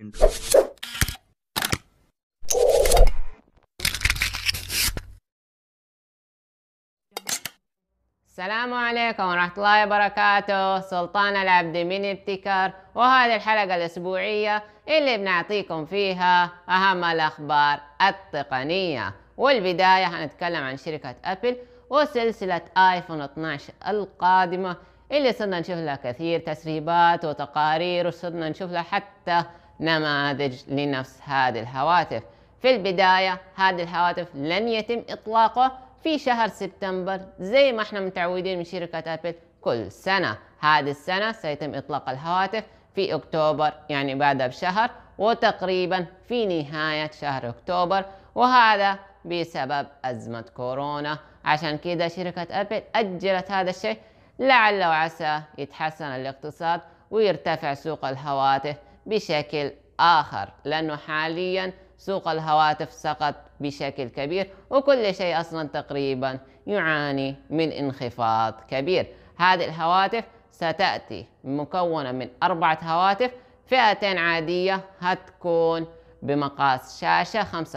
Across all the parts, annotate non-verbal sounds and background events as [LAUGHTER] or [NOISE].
السلام عليكم ورحمة الله وبركاته سلطان العبد من ابتكار وهذه الحلقة الأسبوعية اللي بنعطيكم فيها أهم الأخبار التقنية والبداية هنتكلم عن شركة أبل وسلسلة آيفون 12 القادمة اللي صرنا نشوف لها كثير تسريبات وتقارير وصرنا نشوف لها حتى نماذج لنفس هذه الهواتف في البداية هذه الهواتف لن يتم إطلاقه في شهر سبتمبر زي ما احنا متعودين من شركة أبل كل سنة هذه السنة سيتم إطلاق الهواتف في أكتوبر يعني بعدها بشهر وتقريبا في نهاية شهر أكتوبر وهذا بسبب أزمة كورونا عشان كده شركة أبل أجلت هذا الشيء لعل وعسى يتحسن الاقتصاد ويرتفع سوق الهواتف بشكل آخر لأنه حاليا سوق الهواتف سقط بشكل كبير وكل شيء أصلا تقريبا يعاني من انخفاض كبير هذه الهواتف ستأتي مكونة من أربعة هواتف فئتين عادية هتكون بمقاس شاشة 5.4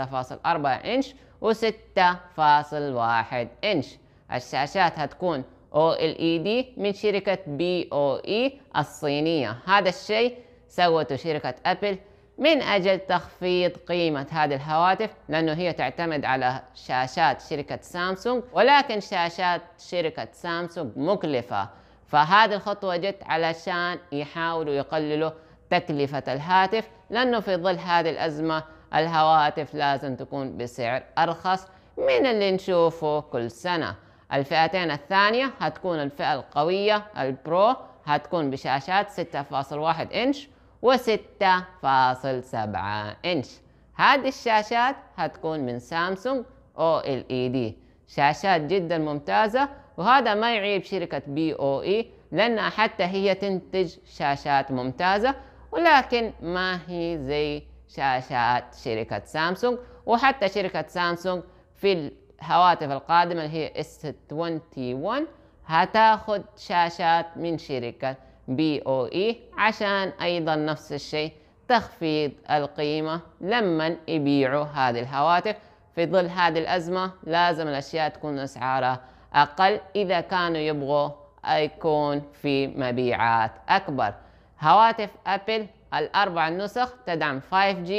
إنش و6.1 إنش الشاشات هتكون OLED من شركة BOE الصينية هذا الشيء سوته شركة أبل من أجل تخفيض قيمة هذه الهواتف لأنه هي تعتمد على شاشات شركة سامسونج ولكن شاشات شركة سامسونج مكلفة فهذه الخطوة جت علشان يحاولوا يقللوا تكلفة الهاتف لأنه في ظل هذه الأزمة الهواتف لازم تكون بسعر أرخص من اللي نشوفه كل سنة الفئتين الثانية هتكون الفئة القوية البرو هتكون بشاشات 6.1 إنش وستة فاصل سبعة إنش هذه الشاشات هتكون من سامسونج او ال اي دي شاشات جدا ممتازة وهذا ما يعيب شركة بي أو إي لأنها حتى هي تنتج شاشات ممتازة ولكن ما هي زي شاشات شركة سامسونج وحتى شركة سامسونج في الهواتف القادمة اللي هي S21 هتاخد شاشات من شركة بي او اي عشان ايضا نفس الشيء تخفيض القيمة لما يبيعوا هذه الهواتف في ظل هذه الأزمة لازم الأشياء تكون أسعارها أقل إذا كانوا يبغوا يكون في مبيعات أكبر هواتف أبل الأربع نسخ تدعم 5G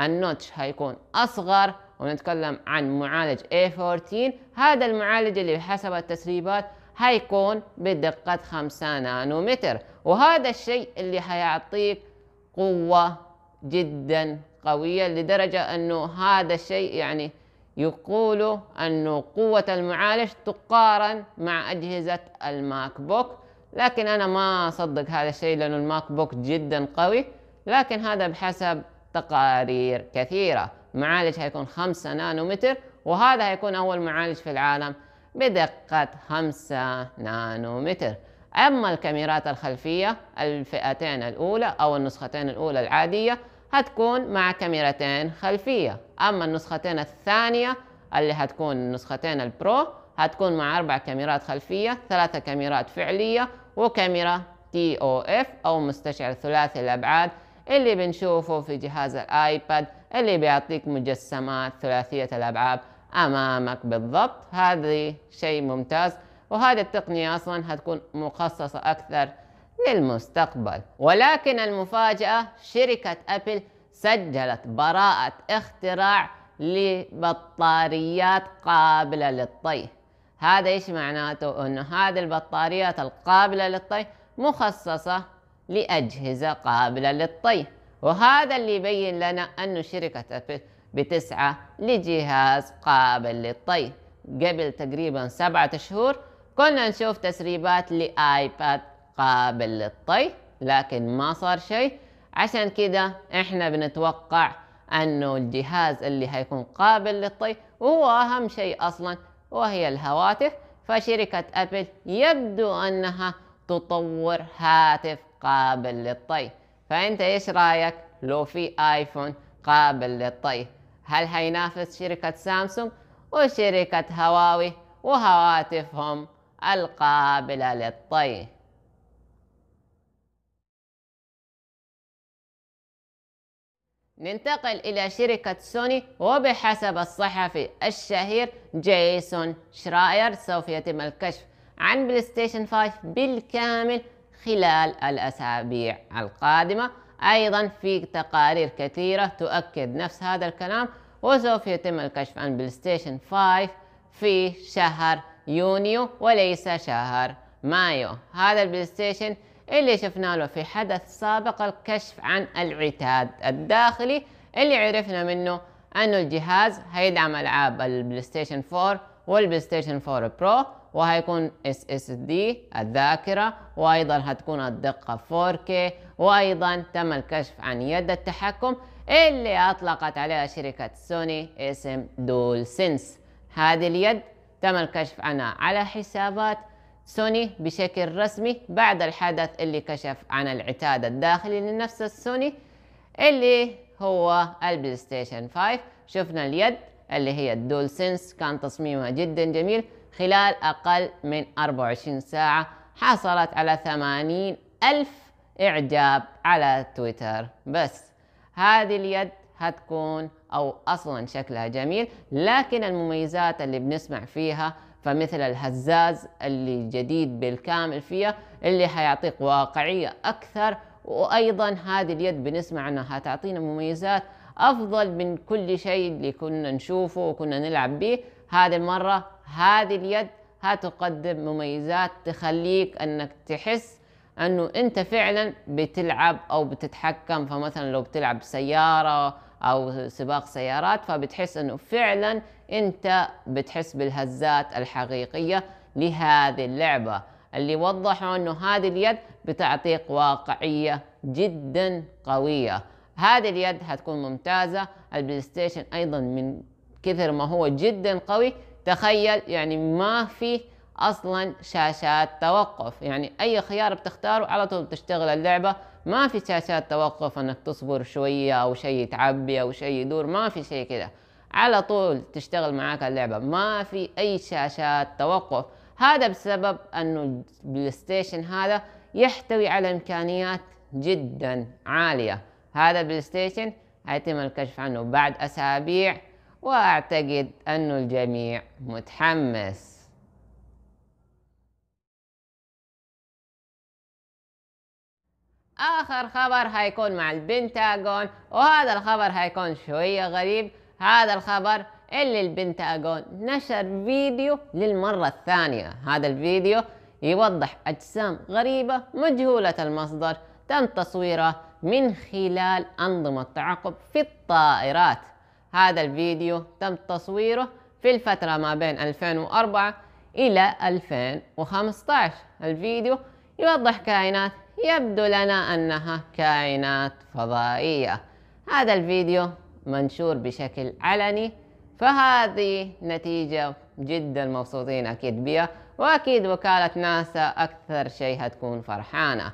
النوتش هيكون أصغر ونتكلم عن معالج A14 هذا المعالج اللي بحسب التسريبات هيكون بدقة 5 نانومتر وهذا الشيء اللي هيعطيك قوة جدا قوية لدرجة أنه هذا الشيء يعني يقولوا أنه قوة المعالج تقارن مع أجهزة الماك بوك لكن أنا ما أصدق هذا الشيء لأنه الماك بوك جدا قوي لكن هذا بحسب تقارير كثيرة معالج هيكون 5 نانومتر وهذا هيكون أول معالج في العالم بدقة 5 نانومتر أما الكاميرات الخلفية الفئتين الأولى أو النسختين الأولى العادية هتكون مع كاميرتين خلفية أما النسختين الثانية اللي هتكون النسختين البرو هتكون مع أربع كاميرات خلفية ثلاثة كاميرات فعلية وكاميرا تي او اف أو مستشعر ثلاثي الأبعاد اللي بنشوفه في جهاز الآيباد اللي بيعطيك مجسمات ثلاثية الأبعاد أمامك بالضبط هذا شيء ممتاز وهذه التقنية أصلا هتكون مخصصة أكثر للمستقبل ولكن المفاجأة شركة أبل سجلت براءة اختراع لبطاريات قابلة للطي هذا إيش معناته؟ أنه هذه البطاريات القابلة للطي مخصصة لأجهزة قابلة للطي وهذا اللي يبين لنا أن شركة أبل بتسعى لجهاز قابل للطي قبل تقريبا سبعة شهور كنا نشوف تسريبات لآيباد قابل للطي لكن ما صار شيء عشان كده احنا بنتوقع انه الجهاز اللي هيكون قابل للطي وهو اهم شيء اصلا وهي الهواتف فشركة ابل يبدو انها تطور هاتف قابل للطي فانت ايش رايك لو في ايفون قابل للطي هل هينافس شركة سامسونج وشركة هواوي وهواتفهم القابلة للطي ننتقل إلى شركة سوني وبحسب الصحفي الشهير جيسون شراير سوف يتم الكشف عن بلاي ستيشن 5 بالكامل خلال الأسابيع القادمة أيضا في تقارير كثيرة تؤكد نفس هذا الكلام وسوف يتم الكشف عن بلاي ستيشن 5 في شهر يونيو وليس شهر مايو هذا البلاي ستيشن اللي شفنا له في حدث سابق الكشف عن العتاد الداخلي اللي عرفنا منه انه الجهاز هيدعم العاب البلاي ستيشن 4 والبلاي ستيشن 4 برو وهيكون اس اس دي الذاكره وايضا هتكون الدقه 4K وايضا تم الكشف عن يد التحكم اللي اطلقت عليها شركه سوني اسم دول سينس هذه اليد تم الكشف عنها على حسابات سوني بشكل رسمي بعد الحدث اللي كشف عن العتاد الداخلي لنفس السوني اللي هو البلاي ستيشن 5 شفنا اليد اللي هي الدول سنس كان تصميمها جدا جميل خلال أقل من 24 ساعة حصلت على 80 ألف إعجاب على تويتر بس هذه اليد هتكون أو أصلا شكلها جميل لكن المميزات اللي بنسمع فيها فمثل الهزاز اللي جديد بالكامل فيها اللي حيعطيك واقعية أكثر وأيضا هذه اليد بنسمع أنها هتعطينا مميزات أفضل من كل شيء اللي كنا نشوفه وكنا نلعب به هذه المرة هذه اليد هتقدم مميزات تخليك أنك تحس أنه أنت فعلا بتلعب أو بتتحكم فمثلا لو بتلعب سيارة او سباق سيارات فبتحس انه فعلا انت بتحس بالهزات الحقيقيه لهذه اللعبه اللي وضحوا انه هذه اليد بتعطيك واقعيه جدا قويه هذه اليد هتكون ممتازه البلاي ستيشن ايضا من كثر ما هو جدا قوي تخيل يعني ما في اصلا شاشات توقف يعني اي خيار بتختاره على طول بتشتغل اللعبه ما في شاشات توقف انك تصبر شويه او شيء تعبي او شيء يدور ما في شيء كذا على طول تشتغل معاك اللعبه ما في اي شاشات توقف هذا بسبب انه البلاي ستيشن هذا يحتوي على امكانيات جدا عاليه هذا البلاي ستيشن هيتم الكشف عنه بعد اسابيع واعتقد انه الجميع متحمس آخر خبر هيكون مع البنتاغون وهذا الخبر هيكون شوية غريب هذا الخبر اللي البنتاغون نشر فيديو للمرة الثانية هذا الفيديو يوضح أجسام غريبة مجهولة المصدر تم تصويره من خلال أنظمة تعقب في الطائرات هذا الفيديو تم تصويره في الفترة ما بين 2004 إلى 2015 الفيديو يوضح كائنات يبدو لنا أنها كائنات فضائية هذا الفيديو منشور بشكل علني فهذه نتيجة جدا مبسوطين أكيد بها وأكيد وكالة ناسا أكثر شيء هتكون فرحانة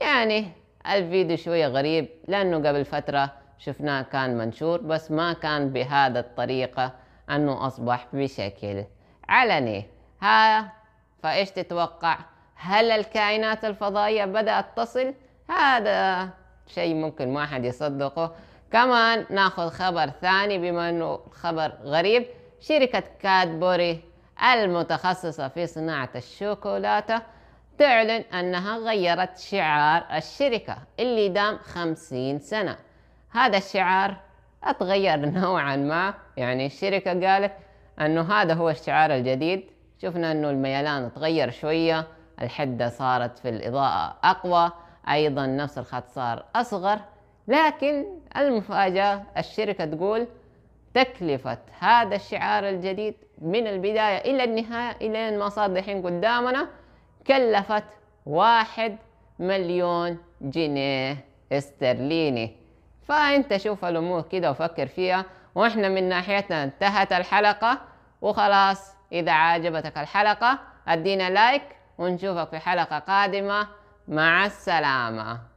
يعني الفيديو شوية غريب لأنه قبل فترة شفناه كان منشور بس ما كان بهذا الطريقة أنه أصبح بشكل علني ها فإيش تتوقع هل الكائنات الفضائية بدأت تصل؟ هذا شيء ممكن ما حد يصدقه كمان ناخذ خبر ثاني بما انه خبر غريب شركة كادبوري المتخصصة في صناعة الشوكولاتة تعلن أنها غيرت شعار الشركة اللي دام خمسين سنة هذا الشعار اتغير [LAUGHS] نوعا ما يعني الشركة قالت أنه هذا هو الشعار الجديد شفنا أنه الميلان اتغير شوية الحدة صارت في الإضاءة أقوى أيضا نفس الخط صار أصغر لكن المفاجأة الشركة تقول تكلفة هذا الشعار الجديد من البداية إلى النهاية إلى ما صار دحين قدامنا كلفت واحد مليون جنيه استرليني فأنت شوف الأمور كده وفكر فيها وإحنا من ناحيتنا انتهت الحلقة وخلاص إذا عجبتك الحلقة ادينا لايك ونشوفك في حلقة قادمة مع السلامة